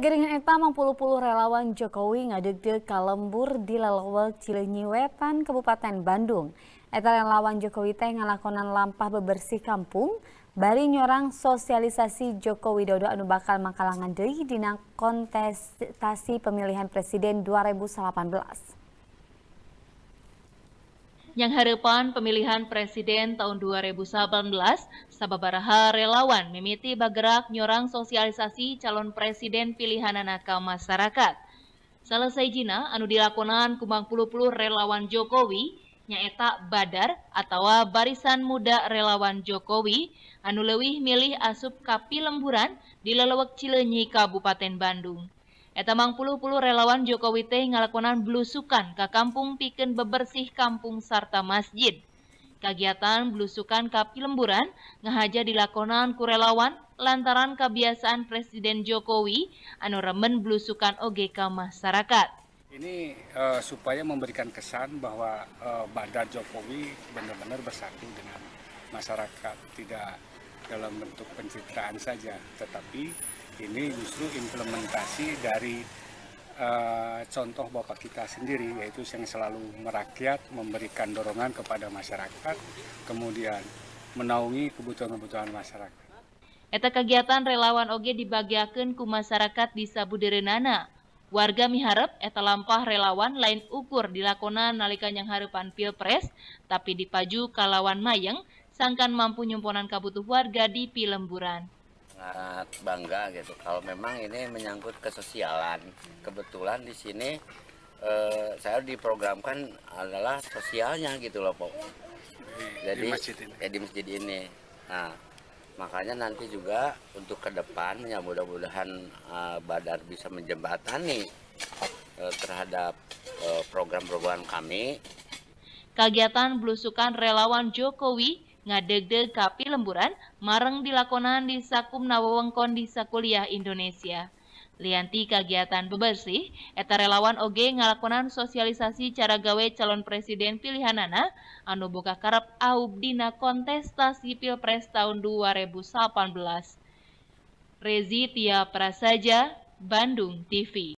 Geringan eta mang puluh relawan Jokowi di kalembur di lelewel Cilenyi Wetan Kabupaten Bandung. Eta relawan Jokowi teh ngalakonan lampah bebersih kampung bari nyorang sosialisasi Joko Widodo anu bakal mangkalangan deui dina kontestasi pemilihan presiden 2018 yang harapan pemilihan presiden tahun 2018, Sababaraha relawan memiti bergerak nyorang sosialisasi calon presiden pilihan anak masyarakat. Selesai jina, anu dilakonan kumang puluh-puluh relawan Jokowi, nyaita Badar atau Barisan Muda Relawan Jokowi, anu lewih milih asup kapi lemburan di Lelewek Cilenyi, Kabupaten Bandung. Etamang puluh-puluh relawan Jokowi teh ngalakonan belusukan ke kampung piken bebersih kampung sarta masjid. Kegiatan belusukan kap lemburan ngehaja dilakonan ku relawan lantaran kebiasaan Presiden Jokowi anu remen belusukan OGK masyarakat. Ini uh, supaya memberikan kesan bahwa uh, badan Jokowi benar-benar bersatu dengan masyarakat, tidak dalam bentuk penciptaan saja, tetapi ini justru implementasi dari uh, contoh Bapak kita sendiri, yaitu yang selalu merakyat, memberikan dorongan kepada masyarakat, kemudian menaungi kebutuhan-kebutuhan masyarakat. Eta kegiatan relawan oge dibagiakan ke masyarakat di Sabuderenana. Warga miharep eta lampah relawan lain ukur dilakonan nalikan yang harapan pilpres, tapi dipaju kalawan mayeng sangkan mampu nyumponan kabutuh warga di Pilemburan. Sangat bangga gitu kalau memang ini menyangkut kesosialan. Kebetulan di sini eh, saya diprogramkan adalah sosialnya gitu loh, Pak. Jadi di masjid ini. Ya, di masjid ini. Nah, makanya nanti juga untuk ke depan ya mudah-mudahan eh, Badar bisa menjembatani eh, terhadap eh, program-program uh, kami. Kegiatan belusukan relawan Jokowi ngadeg-deg kapi lemburan mareng dilakonan di sakum nawawengkon di sakuliah Indonesia. Lianti kegiatan bebersih, eta relawan oge ngalakonan sosialisasi cara gawe calon presiden pilihanana anu buka karep aub dina kontestasi Pilpres tahun 2018. Rezi Tia Prasaja, Bandung TV.